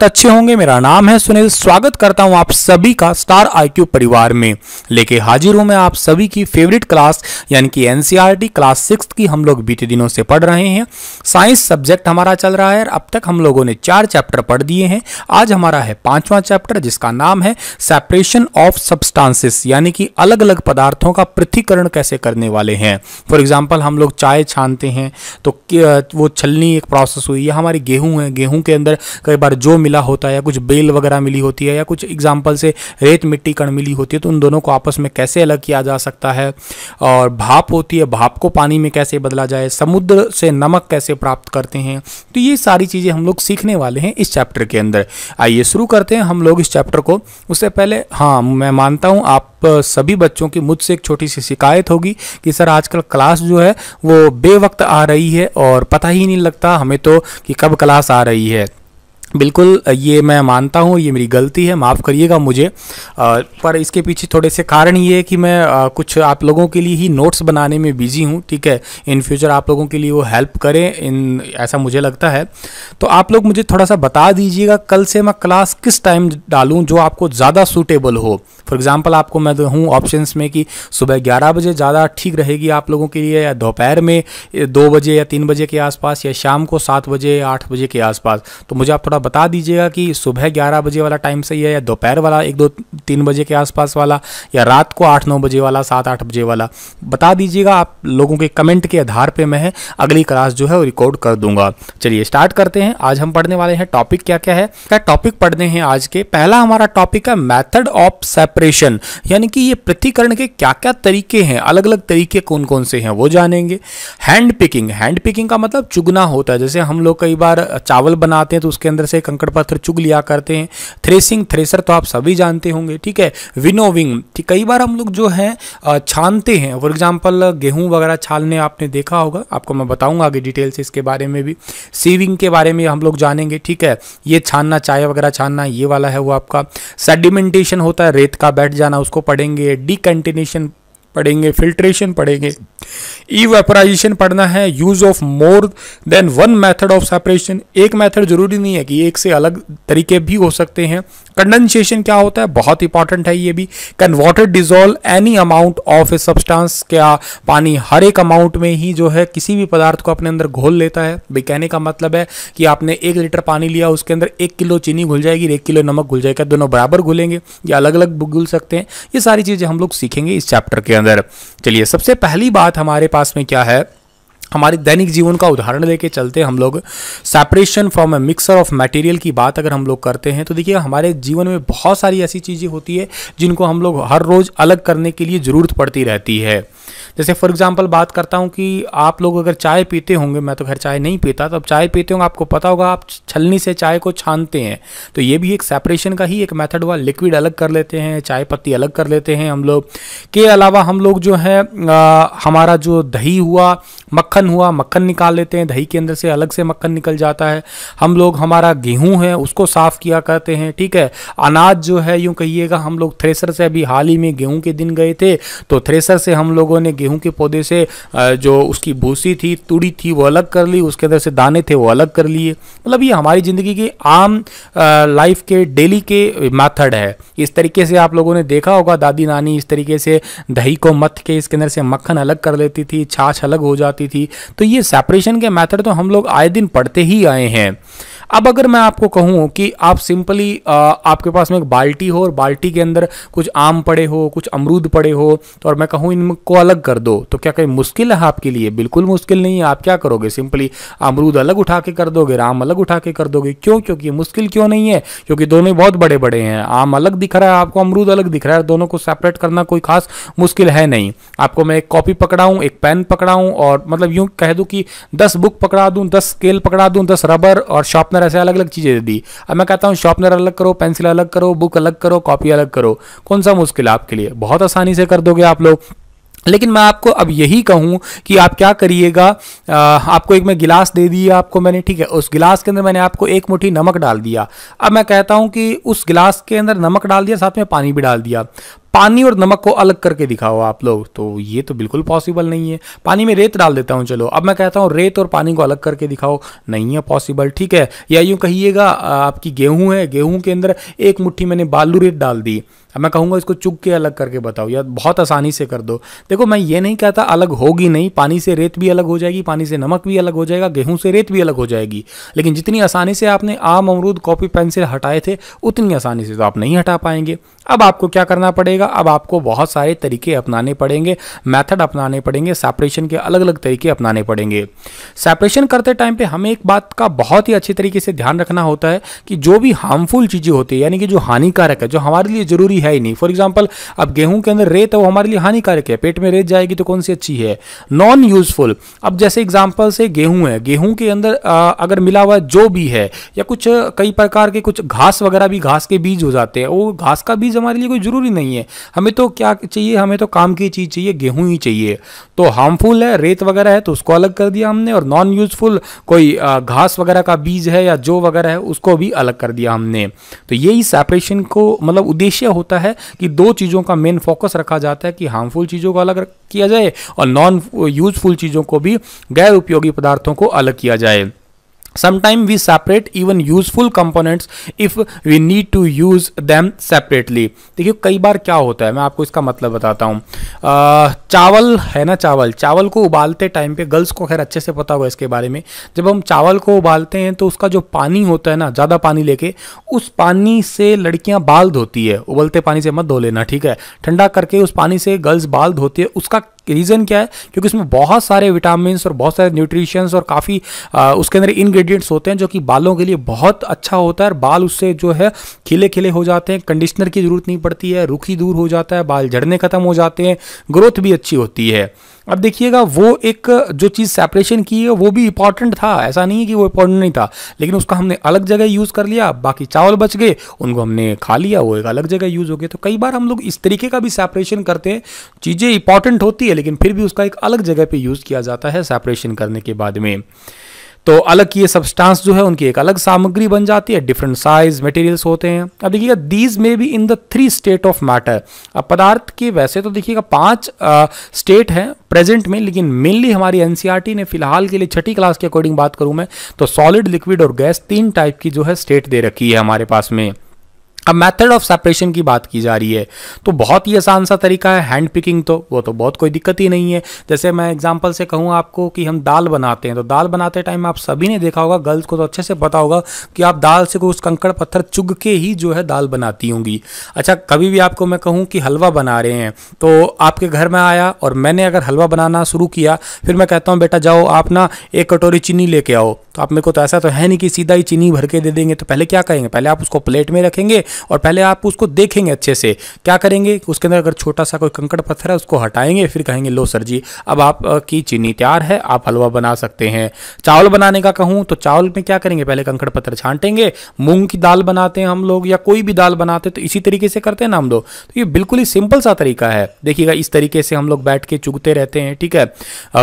बहुत अच्छे होंगे मेरा नाम है सुनील स्वागत करता हूं आप सभी का स्टार आईक्यू परिवार में लेके हाजिर हूं मैं आप सभी की फेवरेट क्लास यानी कि एनसीईआरटी क्लास सिक्स की हम लोग बीते दिनों से पढ़ रहे हैं साइंस सब्जेक्ट हमारा चल रहा है अब तक हम लोगों ने चार चैप्टर पढ़ दिए हैं आज हमारा है पांचवा चैप्टर जिसका नाम है सेपरेशन ऑफ सब्सटांसिस यानी कि अलग अलग पदार्थों का पृथ्वीकरण कैसे करने वाले हैं फॉर एग्जाम्पल हम लोग चाय छानते हैं तो वो छलनी एक प्रोसेस हुई या हमारी गेहूं है गेहूं के अंदर कई बार जो मिला होता है या कुछ बेल वगैरह मिली होती है या कुछ एग्जाम्पल से रेत मिट्टी कण मिली होती है तो उन दोनों को आपस में कैसे अलग किया जा सकता है और भाप होती है भाप को पानी में कैसे बदला जाए समुद्र से नमक कैसे प्राप्त करते हैं तो ये सारी चीज़ें हम लोग सीखने वाले हैं इस चैप्टर के अंदर आइए शुरू करते हैं हम लोग इस चैप्टर को उससे पहले हाँ मैं मानता हूँ आप सभी बच्चों की मुझसे एक छोटी सी शिकायत होगी कि सर आजकल क्लास जो है वो बेवक्त आ रही है और पता ही नहीं लगता हमें तो कि कब क्लास आ रही है बिल्कुल ये मैं मानता हूँ ये मेरी गलती है माफ़ करिएगा मुझे आ, पर इसके पीछे थोड़े से कारण ये है कि मैं आ, कुछ आप लोगों के लिए ही नोट्स बनाने में बिजी हूँ ठीक है इन फ्यूचर आप लोगों के लिए वो हेल्प करें इन ऐसा मुझे लगता है तो आप लोग मुझे थोड़ा सा बता दीजिएगा कल से मैं क्लास किस टाइम डालूँ जो आपको ज़्यादा सूटेबल हो फॉर एग्ज़ाम्पल आपको मैं हूँ ऑप्शन में कि सुबह ग्यारह बजे ज़्यादा ठीक रहेगी आप लोगों के लिए या दोपहर में दो बजे या तीन बजे के आसपास या शाम को सात बजे या आठ बजे के आसपास तो मुझे आप थोड़ा थोड़ा बता दीजिएगा कि सुबह ग्यारह बजे वाला टाइम सही है या दोपहर वाला एक दो तीन बजे के आसपास वाला या रात को आठ नौ बजे वाला सात आठ बजे वाला बता दीजिएगा आप लोगों के कमेंट के आधार पर मैं अगली क्लास जो है वो रिकॉर्ड कर दूंगा चलिए स्टार्ट करते हैं आज हम पढ़ने वाले हैं टॉपिक क्या क्या है क्या टॉपिक पढ़ने हैं आज के पहला हमारा टॉपिक है मैथड ऑफ सेपरेशन यानी कि ये पृथ्वीकरण के क्या क्या तरीके हैं अलग अलग तरीके कौन कौन से हैं वो जानेंगे हैंड पिकिंग हैंड पिकिंग का मतलब चुगना होता है जैसे हम लोग कई बार चावल बनाते हैं तो उसके अंदर से कंकड़ पत्थर चुग लिया करते हैं थ्रेसिंग थ्रेसर तो आप सभी जानते होंगे ठीक है विनोविंग कई बार हम लोग जो है छानते हैं फॉर एग्जाम्पल गेहूँ वगैरह छालने आपने देखा होगा आपको मैं बताऊँगा आगे डिटेल से इसके बारे में भी सीविंग के बारे में हम लोग जानेंगे ठीक है ये छानना चाय वगैरह छानना ये वाला है वो आपका सेडिमेंटेशन होता है रेत का बैठ जाना उसको पढ़ेंगे डिकंटिनेशन पढ़ेंगे फिल्ट्रेशन पढ़ेंगे ई वेपराइजेशन पढ़ना है use of more than one method of separation एक मेथड जरूरी नहीं है कि एक से अलग तरीके भी हो सकते हैं कंडेंसेशन क्या होता है बहुत इंपॉर्टेंट है ये भी can water dissolve any amount of a substance क्या पानी हर एक अमाउंट में ही जो है किसी भी पदार्थ को अपने अंदर घोल लेता है भाई कहने का मतलब है कि आपने एक लीटर पानी लिया उसके अंदर एक किलो चीनी घुल जाएगी एक किलो नमक घुल जाएगा दोनों बराबर घुलेंगे या अलग अलग घुल सकते हैं ये सारी चीज़ें हम लोग सीखेंगे इस चैप्टर के अंदर चलिए सबसे पहली बात हमारे पास में क्या है हमारे दैनिक जीवन का उदाहरण लेके चलते हम लोग separation from a mixture of material की बात अगर हम लोग करते हैं तो देखिए हमारे जीवन में बहुत सारी ऐसी चीज़ें होती है जिनको हम लोग हर रोज़ अलग करने के लिए ज़रूरत पड़ती रहती है जैसे फॉर एग्जांपल बात करता हूँ कि आप लोग अगर चाय पीते होंगे मैं तो खैर चाय नहीं पीता तो अब चाय पीते होंगे आपको पता होगा आप छलनी से चाय को छानते हैं तो ये भी एक सेपरेशन का ही एक मेथड हुआ लिक्विड अलग कर लेते हैं चाय पत्ती अलग कर लेते हैं हम लोग के अलावा हम लोग जो है हमारा जो दही हुआ मक्खन हुआ मक्खन निकाल लेते हैं दही के अंदर से अलग से मक्खन निकल जाता है हम लोग हमारा गेहूँ है उसको साफ़ किया करते हैं ठीक है अनाज जो है यूँ कहिएगा हम लोग थ्रेसर से अभी हाल ही में गेहूँ के दिन गए थे तो थ्रेसर से हम लोगों ने गेहूँ गेहूं के पौधे से जो उसकी भूसी थी तुड़ी थी वो अलग कर ली उसके अंदर से दाने थे वो अलग कर लिए मतलब ये हमारी ज़िंदगी की आम लाइफ के डेली के मैथड है इस तरीके से आप लोगों ने देखा होगा दादी नानी इस तरीके से दही को मथ के इसके अंदर से मक्खन अलग कर लेती थी छाछ अलग हो जाती थी तो ये सेपरेशन के मैथड तो हम लोग आए दिन पढ़ते ही आए हैं अब अगर मैं आपको कहूँ कि आप सिंपली आपके पास में एक बाल्टी हो और बाल्टी के अंदर कुछ आम पड़े हो कुछ अमरूद पड़े हो तो और मैं कहूँ इनको अलग कर दो तो क्या कहीं मुश्किल है आपके लिए बिल्कुल मुश्किल नहीं है आप क्या करोगे सिंपली अमरूद अलग उठा के कर दोगे आम अलग उठा के कर दोगे क्यों क्योंकि मुश्किल क्यों नहीं है क्योंकि दोनों बहुत बड़े बड़े हैं आम अलग दिख रहा है आपको अमरूद अलग दिख रहा है दोनों को सेपरेट करना कोई खास मुश्किल है नहीं आपको मैं एक कॉपी पकड़ाऊँ एक पेन पकड़ाऊँ और मतलब यूँ कह दूँ कि दस बुक पकड़ा दूँ दस स्केल पकड़ा दूँ दस रबर और शार्पनर उसमें ऐसे अलग अलग चीज़ें दे दी अब मैं कहता हूँ शॉपनर अलग करो पेंसिल अलग करो बुक अलग करो कॉपी अलग करो कौन सा मुश्किल है आपके लिए बहुत आसानी से कर दोगे आप लोग लेकिन मैं आपको अब यही कहूँ कि आप क्या करिएगा आपको एक मैं गिलास दे दिया आपको मैंने ठीक है उस गिलास के अंदर मैंने आपको एक मुट्ठी नमक डाल दिया अब मैं कहता हूँ कि उस गिलास के अंदर नमक डाल दिया साथ में पानी भी डाल दिया पानी और नमक को अलग करके दिखाओ आप लोग तो ये तो बिल्कुल पॉसिबल नहीं है पानी में रेत डाल देता हूँ चलो अब मैं कहता हूँ रेत और पानी को अलग करके दिखाओ नहीं है पॉसिबल ठीक है या यूँ कहिएगा आपकी गेहूँ है गेहूँ के अंदर एक मुट्ठी मैंने बालू रेत डाल दी अब मैं कहूँगा इसको चुग के अलग करके बताओ या बहुत आसानी से कर दो देखो मैं ये नहीं कहता अलग होगी नहीं पानी से रेत भी अलग हो जाएगी पानी से नमक भी अलग हो जाएगा गेहूँ से रेत भी अलग हो जाएगी लेकिन जितनी आसानी से आपने आम अमरूद कॉपी पेन से हटाए थे उतनी आसानी से तो आप नहीं हटा पाएंगे अब आपको क्या करना पड़ेगा अब आपको बहुत सारे तरीके अपनाने पड़ेंगे मैथड अपनाने पड़ेंगे सेपरेशन के अलग अलग तरीके अपनाने पड़ेंगे सेपरेशन करते टाइम पर हमें एक बात का बहुत ही अच्छे तरीके से ध्यान रखना होता है कि जो भी हार्मफुल चीज़ें होती है यानी कि जो हानिकारक है जो हमारे लिए ज़रूरी अच्छी है ही नहीं फॉर एग्जाम्पल अब गेहूं के अंदर रेत है वो हमारे लिए हानिकारक है पेट में रेत जाएगी तो कौन सी अच्छी है नॉन यूजफुल अब जैसे एग्जाम्पल से गेहूं है गेहूं के अंदर अगर मिला हुआ जो भी है या कुछ कई प्रकार के कुछ घास वगैरह भी घास के बीज हो जाते हैं वो घास का बीज हमारे लिए कोई ज़रूरी नहीं है हमें तो क्या चाहिए हमें तो काम की चीज़ चाहिए गेहूं ही चाहिए तो हार्मफुल है रेत वगैरह है तो उसको अलग कर दिया हमने और नॉन यूजफुल कोई घास वगैरह का बीज है या जो वगैरह है उसको भी अलग कर दिया हमने तो यही सेपरेशन को मतलब उद्देश्य होता होता है कि दो चीज़ों का मेन फोकस रखा जाता है कि हार्मफुल चीज़ों को अलग किया जाए और नॉन यूजफुल चीज़ों को भी गैर उपयोगी पदार्थों को अलग किया जाए sometime we separate even useful components if we need to use them separately देखिए कई बार क्या होता है मैं आपको इसका मतलब बताता हूँ चावल है ना चावल चावल को उबालते टाइम पे गर्ल्स को खैर अच्छे से पता होगा इसके बारे में जब हम चावल को उबालते हैं तो उसका जो पानी होता है ना ज़्यादा पानी लेके उस पानी से लड़कियाँ बाल धोती है उबलते पानी से मत धो लेना ठीक है ठंडा करके उस पानी से गर्ल्स बाल धोती है उसका रीज़न क्या है क्योंकि उसमें बहुत सारे विटामिन और बहुत सारे न्यूट्रिशंस और काफ़ी उसके अंदर इन्ग्रीडियंट्स होते हैं जो कि बालों के लिए बहुत अच्छा होता है और बाल उससे जो है खिले खिले हो जाते हैं कंडीशनर की ज़रूरत नहीं पड़ती है रुखी दूर हो जाता है बाल झड़ने ख़त्म हो जाते हैं ग्रोथ भी अच्छी होती है अब देखिएगा वो एक जो चीज़ सेपरेशन की है वो भी इंपॉर्टेंट था ऐसा नहीं है कि वो इंपॉर्टेंट नहीं था लेकिन उसका हमने अलग जगह यूज़ कर लिया बाकी चावल बच गए उनको हमने खा लिया वो एक अलग जगह यूज़ हो गया तो कई बार हम लोग इस तरीके का भी सेपरेशन करते हैं चीज़ें इंपॉर्टेंट होती है लेकिन फिर भी उसका एक अलग जगह पर यूज़ किया जाता है सेपरेशन करने के बाद में तो अलग ये सब्सटेंस जो है उनकी एक अलग सामग्री बन जाती है डिफरेंट साइज मटेरियल्स होते हैं अब देखिएगा दीज में भी in the three state of matter अब पदार्थ के वैसे तो देखिएगा पांच स्टेट हैं प्रेजेंट में लेकिन मेनली हमारी एनसीईआरटी e ने फिलहाल के लिए छठी क्लास के अकॉर्डिंग बात करूं मैं तो सॉलिड लिक्विड और गैस तीन टाइप की जो है स्टेट दे रखी है हमारे पास में अब मेथड ऑफ सेपरेशन की बात की जा रही है तो बहुत ही आसान सा तरीका है हैंड पिकिंग तो वो तो बहुत कोई दिक्कत ही नहीं है जैसे मैं एग्जांपल से कहूँ आपको कि हम दाल बनाते हैं तो दाल बनाते टाइम आप सभी ने देखा होगा गर्ल्स को तो अच्छे से पता होगा कि आप दाल से कोई उस कंकड़ पत्थर चुग के ही जो है दाल बनाती होंगी अच्छा कभी भी आपको मैं कहूँ कि हलवा बना रहे हैं तो आपके घर में आया और मैंने अगर हलवा बनाना शुरू किया फिर मैं कहता हूँ बेटा जाओ आप ना एक कटोरी चीनी लेके आओ तो आप मेरे को तो ऐसा तो है नहीं कि सीधा ही चीनी भर के दे देंगे तो पहले क्या कहेंगे पहले आप उसको प्लेट में रखेंगे और पहले आप उसको देखेंगे अच्छे से क्या करेंगे उसके अंदर अगर छोटा सा कोई कंकड़ पत्थर है उसको हटाएंगे फिर कहेंगे लो सर जी अब आपकी चीनी तैयार है आप हलवा बना सकते हैं चावल बनाने का कहूँ तो चावल में क्या करेंगे पहले कंकड़ पत्थर छांटेंगे मूंग की दाल बनाते हैं हम लोग या कोई भी दाल बनाते हैं तो इसी तरीके से करते हैं ना हम लोग तो ये बिल्कुल ही सिंपल सा तरीका है देखिएगा इस तरीके से हम लोग बैठ के चुगते रहते हैं ठीक है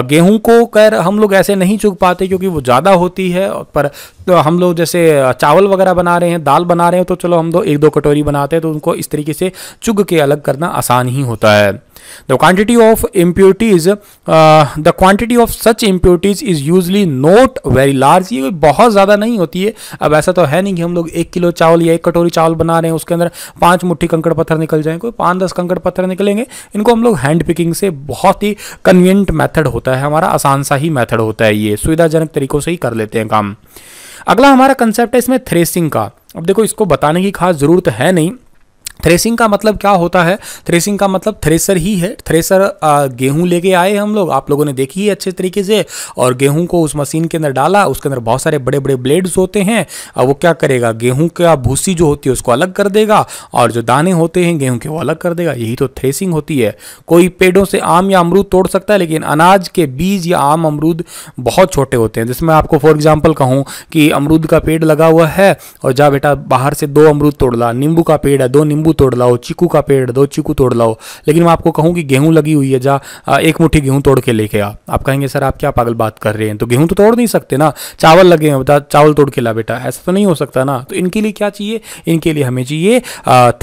गेहूं को कर हम लोग ऐसे नहीं चुग पाते क्योंकि वो ज़्यादा होती है पर तो हम लोग जैसे चावल वगैरह बना रहे हैं दाल बना रहे हैं तो चलो हम लोग एक दो कटोरी बनाते हैं तो उनको इस तरीके से चुग के अलग करना आसान ही होता है the quantity of impurities the quantity of such impurities is usually not very large ये बहुत ज़्यादा नहीं होती है अब ऐसा तो है नहीं कि हम लोग एक किलो चावल या एक कटोरी चावल बना रहे हैं उसके अंदर पाँच मुट्ठी कंकड़ पत्थर निकल जाए कोई पाँच दस कंकड़ पत्थर निकलेंगे इनको हम लोग हैंड पिकिंग से बहुत ही कन्वीनियंट मैथड होता है हमारा आसान सा ही मैथड होता है ये सुविधाजनक तरीक़ों से ही कर लेते हैं काम अगला हमारा कंसेप्ट है इसमें थ्रेसिंग का अब देखो इसको बताने की खास ज़रूरत है नहीं थ्रेसिंग का मतलब क्या होता है थ्रेसिंग का मतलब थ्रेसर ही है थ्रेसर गेहूं लेके आए हम लोग आप लोगों ने देखी है अच्छे तरीके से और गेहूं को उस मशीन के अंदर डाला उसके अंदर बहुत सारे बड़े बड़े ब्लेड्स होते हैं वो क्या करेगा गेहूं का भूसी जो होती है उसको अलग कर देगा और जो दाने होते हैं गेहूँ के वो अलग कर देगा यही तो थ्रेसिंग होती है कोई पेड़ों से आम या अमरूद तोड़ सकता है लेकिन अनाज के बीज या आम अमरूद बहुत छोटे होते हैं जिसमें आपको फॉर एग्जाम्पल कहूँ कि अमरूद का पेड़ लगा हुआ है और जा बेटा बाहर से दो अमरूद तोड़ ला नींबू का पेड़ है दो नींबू नींबू तोड़ लाओ चीकू का पेड़ दो चीकू तोड़ लाओ लेकिन मैं आपको कहूँ कि गेहूँ लगी हुई है जा एक मुठ्ठी गेहूँ तोड़ के लेके आ आप कहेंगे सर आप क्या पागल बात कर रहे हैं तो गेहूँ तो तोड़ नहीं सकते ना चावल लगे हैं बता चावल तोड़ के ला बेटा ऐसा तो नहीं हो सकता ना तो इनके लिए क्या चाहिए इनके लिए हमें चाहिए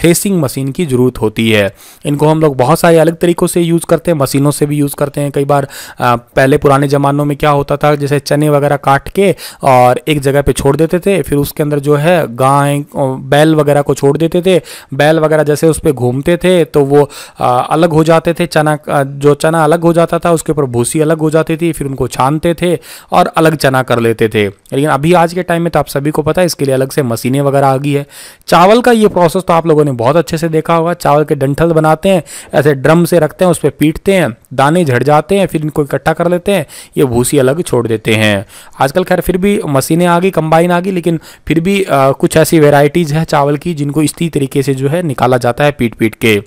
थ्रेसिंग मशीन की ज़रूरत होती है इनको हम लोग बहुत सारे अलग तरीक़ों से यूज़ करते हैं मशीनों से भी यूज़ करते हैं कई बार पहले पुराने ज़मानों में क्या होता था जैसे चने वगैरह काट के और एक जगह पर छोड़ देते थे फिर उसके अंदर जो है गाय बैल वगैरह को छोड़ देते थे बैल बैल वगैरह जैसे उस पर घूमते थे तो वो आ, अलग हो जाते थे चना जो चना अलग हो जाता था उसके ऊपर भूसी अलग हो जाती थी फिर उनको छानते थे और अलग चना कर लेते थे लेकिन अभी आज के टाइम में तो आप सभी को पता है इसके लिए अलग से मशीनें वगैरह आ गई है चावल का ये प्रोसेस तो आप लोगों ने बहुत अच्छे से देखा होगा चावल के डंठल बनाते हैं ऐसे ड्रम से रखते हैं उस पर पीटते हैं दाने झड़ जाते हैं फिर इनको इकट्ठा कर लेते हैं ये भूसी अलग छोड़ देते हैं आजकल खैर फिर भी मशीनें आ गई कंबाइन आ गई लेकिन फिर भी आ, कुछ ऐसी वेराइटीज़ है चावल की जिनको इसी तरीके से जो है निकाला जाता है पीट पीट के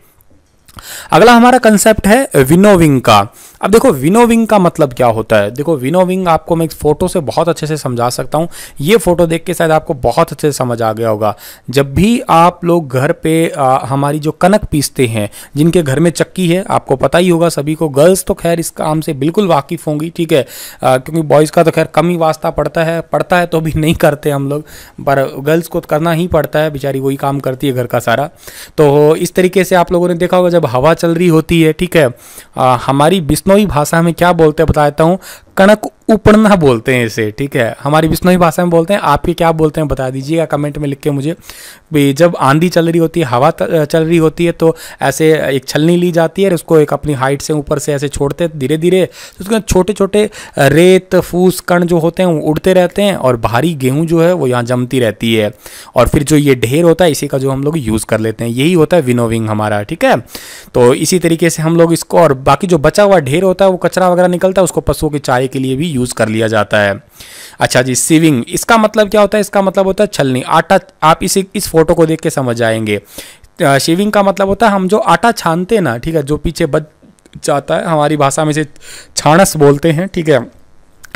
अगला हमारा कंसेप्ट है विनोविंग का अब देखो विनोविंग का मतलब क्या होता है देखो विनोविंग आपको मैं फोटो से बहुत अच्छे से समझा सकता हूँ ये फोटो देख के शायद आपको बहुत अच्छे से समझ आ गया होगा जब भी आप लोग घर पे आ, हमारी जो कनक पीसते हैं जिनके घर में चक्की है आपको पता ही होगा सभी को गर्ल्स तो खैर इस काम से बिल्कुल वाकिफ़ होंगी ठीक है आ, क्योंकि बॉयज़ का तो खैर कम ही वास्ता पड़ता है पड़ता है तो भी नहीं करते हम लोग पर गर्ल्स को तो करना ही पड़ता है बेचारी वही काम करती है घर का सारा तो इस तरीके से आप लोगों ने देखा होगा जब हवा चल रही होती है ठीक है हमारी बिस्नो ही भाषा में क्या बोलते हैं बता देता हूँ कणक उपड़ना बोलते हैं इसे ठीक है हमारी बिश्नोई भाषा में बोलते हैं आपके क्या बोलते हैं बता दीजिएगा कमेंट में लिख के मुझे जब आंधी चल रही होती है हवा चल रही होती है तो ऐसे एक छलनी ली जाती है और उसको एक अपनी हाइट से ऊपर से ऐसे छोड़ते धीरे धीरे तो उसके छोटे छोटे रेत फूस कण जो होते हैं वो उड़ते रहते हैं और भारी गेहूँ जो है वो यहाँ जमती रहती है और फिर जो ये ढेर होता है इसी का जो हम लोग यूज़ कर लेते हैं यही होता है विनोविंग हमारा ठीक है तो इसी तरीके से हम लोग इसको और बाकी जो बचा हुआ ढेर होता है वो कचरा वगैरह निकलता है उसको पशुओं की चाय सफाई के लिए भी यूज़ कर लिया जाता है अच्छा जी सिविंग इसका मतलब क्या होता है इसका मतलब होता है छलनी आटा आप इसे इस फोटो को देख के समझ जाएंगे शेविंग का मतलब होता है हम जो आटा छानते हैं ना ठीक है जो पीछे बच जाता है हमारी भाषा में इसे छाणस बोलते हैं ठीक है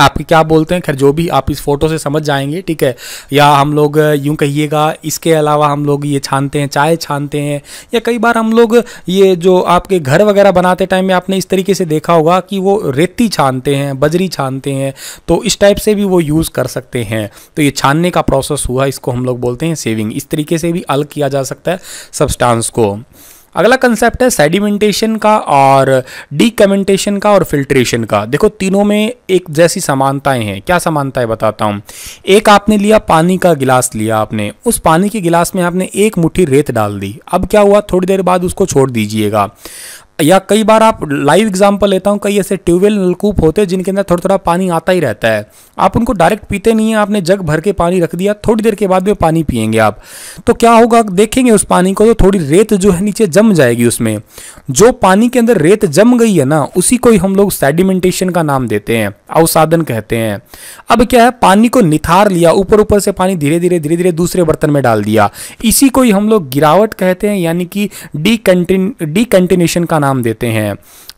आपके क्या बोलते हैं खैर जो भी आप इस फोटो से समझ जाएंगे ठीक है या हम लोग यूँ कहिएगा इसके अलावा हम लोग ये छानते हैं चाय छानते हैं या कई बार हम लोग ये जो आपके घर वगैरह बनाते टाइम में आपने इस तरीके से देखा होगा कि वो रेती छानते हैं बजरी छानते हैं तो इस टाइप से भी वो यूज़ कर सकते हैं तो ये छानने का प्रोसेस हुआ इसको हम लोग बोलते हैं सेविंग इस तरीके से भी अलग किया जा सकता है सबस्टांस को अगला कंसेप्ट है सेडिमेंटेशन का और डीकमेंटेशन का और फिल्ट्रेशन का देखो तीनों में एक जैसी समानताएं हैं क्या समानताएं है बताता हूँ एक आपने लिया पानी का गिलास लिया आपने उस पानी के गिलास में आपने एक मुट्ठी रेत डाल दी अब क्या हुआ थोड़ी देर बाद उसको छोड़ दीजिएगा या कई बार आप लाइव एग्जांपल लेता हूँ कई ऐसे ट्यूबवेल नलकूप होते हैं जिनके अंदर थोड़ा थोड़ा पानी आता ही रहता है आप उनको डायरेक्ट पीते नहीं हैं आपने जग भर के पानी रख दिया थोड़ी देर के बाद में पानी पियेंगे आप तो क्या होगा देखेंगे उस पानी को तो थोड़ी रेत जो है नीचे जम जाएगी उसमें जो पानी के अंदर रेत जम गई है ना उसी को ही हम लोग सेडिमेंटेशन का नाम देते हैं अवसाधन कहते हैं अब क्या है पानी को निथार लिया ऊपर ऊपर से पानी धीरे धीरे धीरे धीरे दूसरे बर्तन में डाल दिया इसी को ही हम लोग गिरावट कहते हैं यानी कि डी डीकंटिनेशन का नाम नाम देते हैं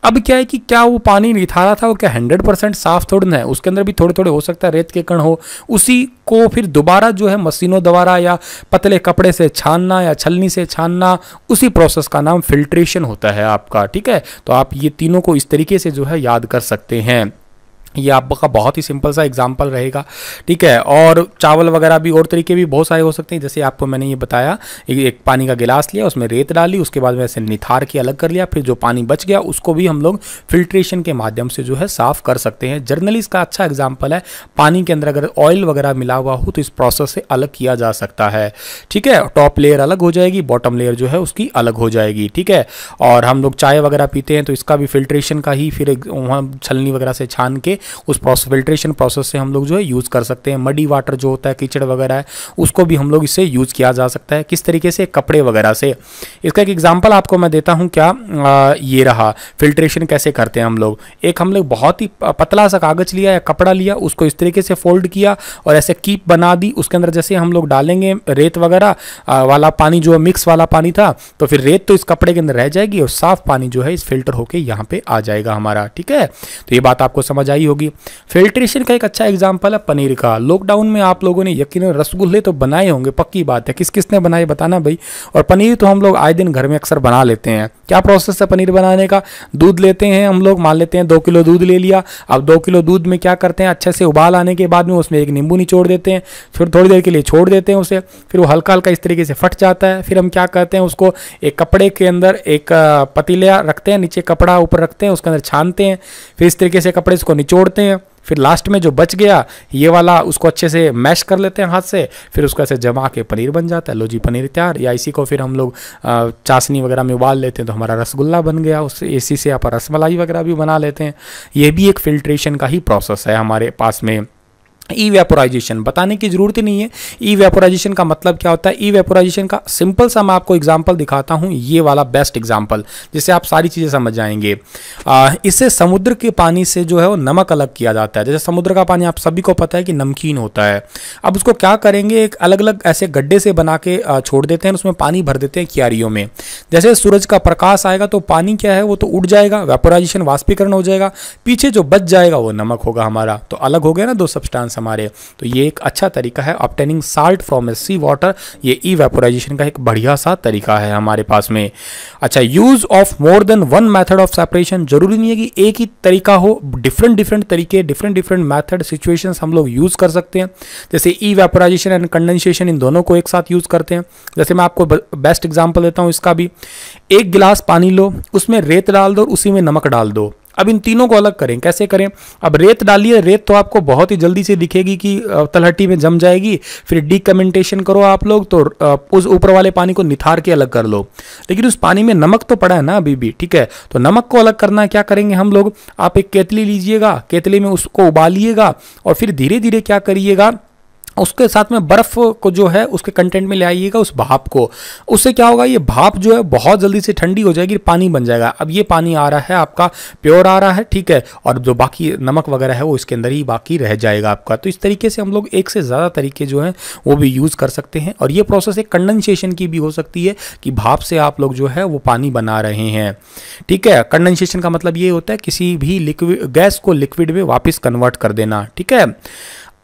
अब क्या है कि क्या वो पानी निथारा था वो क्या हंड्रेड परसेंट साफ थोड़ा है उसके अंदर भी थोड़े थोड़े हो सकता है रेत के कण हो उसी को फिर दोबारा जो है मशीनों द्वारा या पतले कपड़े से छानना या छलनी से छानना उसी प्रोसेस का नाम फिल्ट्रेशन होता है आपका ठीक है तो आप ये तीनों को इस तरीके से जो है याद कर सकते हैं ये आपका बहुत ही सिंपल सा एग्जाम्पल रहेगा ठीक है और चावल वगैरह भी और तरीके भी बहुत सारे हो सकते हैं जैसे आपको मैंने ये बताया एक, एक पानी का गिलास लिया उसमें रेत डाली उसके बाद में ऐसे निथार के अलग कर लिया फिर जो पानी बच गया उसको भी हम लोग फिल्ट्रेशन के माध्यम से जो है साफ़ कर सकते हैं जर्नली इसका अच्छा एग्जाम्पल है पानी के अंदर अगर ऑयल वगैरह मिला हुआ हो तो इस प्रोसेस से अलग किया जा सकता है ठीक है टॉप लेयर अलग हो जाएगी बॉटम लेयर जो है उसकी अलग हो जाएगी ठीक है और हम लोग चाय वगैरह पीते हैं तो इसका भी फिल्ट्रेशन का ही फिर वहाँ छलनी वगैरह से छान के उस फिल्ट्रेशन प्रोसेस से हम लोग जो है यूज़ कर सकते हैं मडी वाटर जो होता है कीचड़ वगैरह है उसको भी हम लोग इससे यूज़ किया जा सकता है किस तरीके से कपड़े वगैरह से इसका एक एग्जाम्पल आपको मैं देता हूँ क्या आ, ये रहा फिल्ट्रेशन कैसे करते हैं हम लोग एक हम लोग बहुत ही पतला सा कागज़ लिया या कपड़ा लिया उसको इस तरीके से फोल्ड किया और ऐसे कीप बना दी उसके अंदर जैसे हम लोग डालेंगे रेत वगैरह वाला पानी जो है मिक्स वाला पानी था तो फिर रेत तो इस कपड़े के अंदर रह जाएगी और साफ़ पानी जो है इस फिल्टर होके यहाँ पे आ जाएगा हमारा ठीक है तो ये बात आपको समझ आई होगी फिल्ट्रेशन का एक अच्छा एग्जाम्पल है पनीर का लॉकडाउन में आप लोगों ने यकीन रसगुल्ले तो बनाए होंगे पक्की बात है किस किसने बनाए बताना भाई और पनीर तो हम लोग आए दिन घर में अक्सर बना लेते हैं क्या प्रोसेस है पनीर बनाने का दूध लेते हैं हम लोग मान लेते हैं दो किलो दूध ले लिया अब दो किलो दूध में क्या करते हैं अच्छे से उबाल आने के बाद में उसमें एक नींबू निचोड़ देते हैं फिर थोड़ी देर के लिए छोड़ देते हैं उसे फिर वो हल्का हल्का इस तरीके से फट जाता है फिर हम क्या करते हैं उसको एक कपड़े के अंदर एक पतीला रखते हैं नीचे कपड़ा ऊपर रखते हैं उसके अंदर छानते हैं फिर इस तरीके से कपड़े इसको निचोड़ते हैं फिर लास्ट में जो बच गया ये वाला उसको अच्छे से मैश कर लेते हैं हाथ से फिर उसको ऐसे जमा के पनीर बन जाता है लो जी पनीर तैयार या इसी को फिर हम लोग चाशनी वगैरह में उबाल लेते हैं तो हमारा रसगुल्ला बन गया उस इसी से आप रसमलाई वगैरह भी बना लेते हैं ये भी एक फिल्ट्रेशन का ही प्रोसेस है हमारे पास में ई वेपोराइजेशन बताने की ज़रूरत ही नहीं है ई वेपोराइजेशन का मतलब क्या होता है ई वेपोराइजेशन का सिंपल सा मैं आपको एग्जांपल दिखाता हूं ये वाला बेस्ट एग्जांपल जिससे आप सारी चीज़ें समझ जाएंगे इससे समुद्र के पानी से जो है वो नमक अलग किया जाता है जैसे समुद्र का पानी आप सभी को पता है कि नमकीन होता है अब उसको क्या करेंगे एक अलग अलग ऐसे गड्ढे से बना के छोड़ देते हैं उसमें पानी भर देते हैं क्यारियों में जैसे सूरज का प्रकाश आएगा तो पानी क्या है वो तो उड़ जाएगा वेपोराइजेशन वाष्पीकरण हो जाएगा पीछे जो बच जाएगा वो नमक होगा हमारा तो अलग हो गया ना दो सब्सटांस हमारे तो ये एक अच्छा तरीका है obtaining salt from a sea water ये ई वेपोराइजेशन का एक बढ़िया सा तरीका है हमारे पास में अच्छा use of more than one method of separation जरूरी नहीं है कि एक ही तरीका हो डिफरेंट डिफरेंट तरीके डिफरेंट डिफरेंट मैथड सिचुएशन हम लोग यूज़ कर सकते हैं जैसे ई वेपोराइजेशन एंड कंडेंसेशन इन दोनों को एक साथ यूज़ करते हैं जैसे मैं आपको बेस्ट एग्जाम्पल देता हूँ इसका भी एक गिलास पानी लो उसमें रेत डाल दो और उसी में नमक डाल दो अब इन तीनों को अलग करें कैसे करें अब रेत डालिए रेत तो आपको बहुत ही जल्दी से दिखेगी कि तलहटी में जम जाएगी फिर डीकमेंटेशन करो आप लोग तो उस ऊपर वाले पानी को निथार के अलग कर लो लेकिन उस पानी में नमक तो पड़ा है ना अभी भी ठीक है तो नमक को अलग करना क्या करेंगे हम लोग आप एक केतली लीजिएगा केतली में उसको उबालिएगा और फिर धीरे धीरे क्या करिएगा उसके साथ में बर्फ़ को जो है उसके कंटेंट में ले आइएगा उस भाप को उससे क्या होगा ये भाप जो है बहुत जल्दी से ठंडी हो जाएगी पानी बन जाएगा अब ये पानी आ रहा है आपका प्योर आ रहा है ठीक है और जो बाकी नमक वगैरह है वो इसके अंदर ही बाकी रह जाएगा आपका तो इस तरीके से हम लोग एक से ज़्यादा तरीके जो हैं वो भी यूज़ कर सकते हैं और ये प्रोसेस एक कंडेंसेशन की भी हो सकती है कि भाप से आप लोग जो है वो पानी बना रहे हैं ठीक है कंडेंसेशन का मतलब ये होता है किसी भी लिक्विड गैस को लिक्विड में वापस कन्वर्ट कर देना ठीक है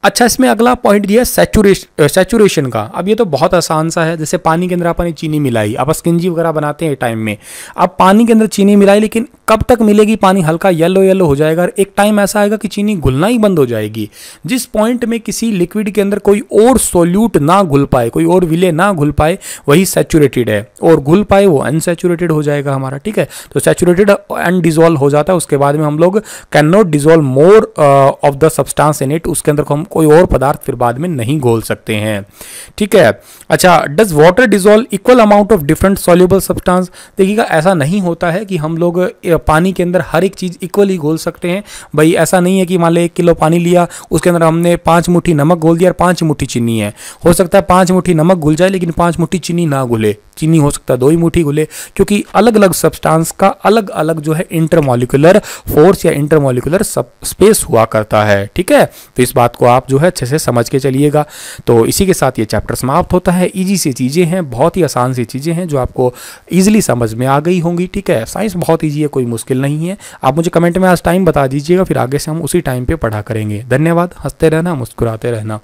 अच्छा इसमें अगला पॉइंट दिया सेचुरेशन सेचुरेशन का अब ये तो बहुत आसान सा है जैसे पानी के अंदर आपने चीनी मिलाई आप स्किनजी वगैरह बनाते हैं टाइम में अब पानी के अंदर चीनी मिलाई लेकिन कब तक मिलेगी पानी हल्का येलो येलो हो जाएगा और एक टाइम ऐसा आएगा कि चीनी घुलना ही बंद हो जाएगी जिस पॉइंट में किसी लिक्विड के अंदर कोई और सोल्यूट ना घुल पाए कोई और विले ना घुल पाए वही सेचुरेटेड है और घुल पाए वो अनसेचुरेटेड हो जाएगा हमारा ठीक है तो सेचुरेटेड अनडिजोल्व हो जाता है उसके बाद में हम लोग can not dissolve more of the substance in it उसके अंदर को हम कोई और पदार्थ फिर बाद में नहीं घोल सकते हैं ठीक है अच्छा does water dissolve equal amount of different soluble substance देखिएगा ऐसा नहीं होता है कि हम लोग पानी के अंदर हर एक चीज़ इक्वली घोल सकते हैं भाई ऐसा नहीं है कि मान लो एक किलो पानी लिया उसके अंदर हमने पांच मुठ्ठी नमक घोल दिया और पांच मुठ्ठी चीनी है हो सकता है पांच मुठ्ठी नमक घुल जाए लेकिन पांच मुठ्ठी चीनी ना घुले चीनी हो सकता है दो ही मुठ्ठी घुले क्योंकि अलग अलग सब्सटांस का अलग अलग जो है इंटरमोलिकुलर फोर्स या इंटरमोलिकुलर स्पेस हुआ करता है ठीक है तो इस बात को आप आप जो है अच्छे से समझ के चलिएगा तो इसी के साथ ये चैप्टर समाप्त होता है ईजी सी चीज़ें हैं बहुत ही आसान सी चीज़ें हैं जो आपको ईजिली समझ में आ गई होंगी ठीक है साइंस बहुत ईजी है कोई मुश्किल नहीं है आप मुझे कमेंट में आज टाइम बता दीजिएगा फिर आगे से हम उसी टाइम पर पढ़ा करेंगे धन्यवाद हंसते रहना मुस्कुराते रहना